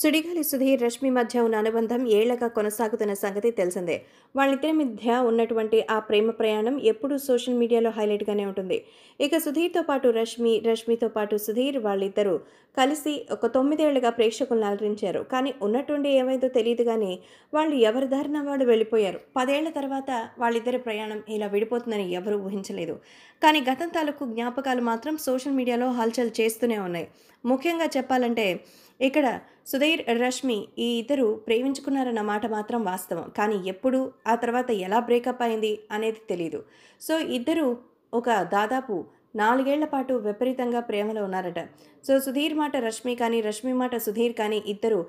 సుడిగాలి సుధీర్ రష్మి మధ్య ఉన్న అనుబంధం ఏళ్లగా కొనసాగుతున్న సంగతి తెలిసిందే వాళ్ళిద్దరి మధ్య ఉన్నటువంటి ఆ ప్రేమ ప్రయాణం ఎప్పుడూ సోషల్ మీడియాలో హైలైట్గానే ఉంటుంది ఇక సుధీర్తో పాటు రష్మి రష్మితో పాటు సుధీర్ వాళ్ళిద్దరూ కలిసి ఒక తొమ్మిదేళ్లుగా ప్రేక్షకులను అలరించారు కానీ ఉన్నటువంటి ఏమైందో తెలియదు కానీ వాళ్ళు ఎవరి దారిన వాళ్ళు వెళ్ళిపోయారు పదేళ్ల తర్వాత వాళ్ళిద్దరి ప్రయాణం ఇలా విడిపోతుందని ఎవరూ ఊహించలేదు కానీ గతం తాలూకు జ్ఞాపకాలు మాత్రం సోషల్ మీడియాలో హల్చల్ చేస్తూనే ఉన్నాయి ముఖ్యంగా చెప్పాలంటే ఇక్కడ సుధీర్ రష్మి ఈ ఇద్దరు ప్రేమించుకున్నారన్న మాట మాత్రం వాస్తవం కానీ ఎప్పుడు ఆ తర్వాత ఎలా బ్రేకప్ అయింది అనేది తెలియదు సో ఇద్దరు ఒక దాదాపు నాలుగేళ్ల పాటు విపరీతంగా ప్రేమలో ఉన్నారట సో సుధీర్ మాట రష్మి కానీ రష్మి మాట సుధీర్ కానీ ఇద్దరు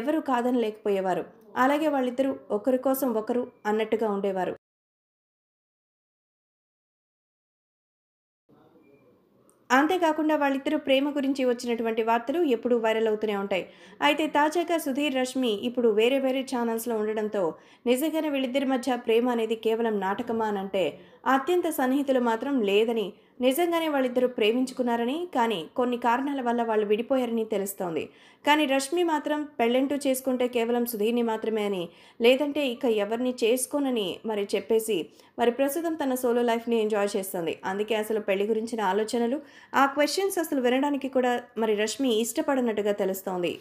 ఎవరు కాదని లేకపోయేవారు అలాగే వాళ్ళిద్దరూ ఒకరి కోసం ఒకరు అన్నట్టుగా ఉండేవారు అంతేకాకుండా వాళ్ళిద్దరూ ప్రేమ గురించి వచ్చినటువంటి వార్తలు ఎప్పుడూ వైరల్ అవుతూనే ఉంటాయి అయితే తాజాగా సుధీర్ రష్మి ఇప్పుడు వేరే వేరే ఛానల్స్లో ఉండడంతో నిజంగానే వీళ్ళిద్దరి మధ్య ప్రేమ అనేది కేవలం నాటకమా అంటే అత్యంత సన్నిహితులు మాత్రం లేదని నిజంగానే వాళ్ళిద్దరు ప్రేమించుకున్నారని కానీ కొన్ని కారణాల వల్ల వాళ్ళు విడిపోయారని తెలుస్తోంది కానీ రష్మి మాత్రం పెళ్ళంటూ చేసుకుంటే కేవలం సుధీర్ని మాత్రమే అని లేదంటే ఇక ఎవరిని చేసుకోనని మరి చెప్పేసి మరి ప్రస్తుతం తన సోలో లైఫ్ని ఎంజాయ్ చేస్తుంది అందుకే అసలు పెళ్లి గురించిన ఆలోచనలు ఆ క్వశ్చన్స్ అసలు వినడానికి కూడా మరి రష్మి ఇష్టపడినట్టుగా తెలుస్తోంది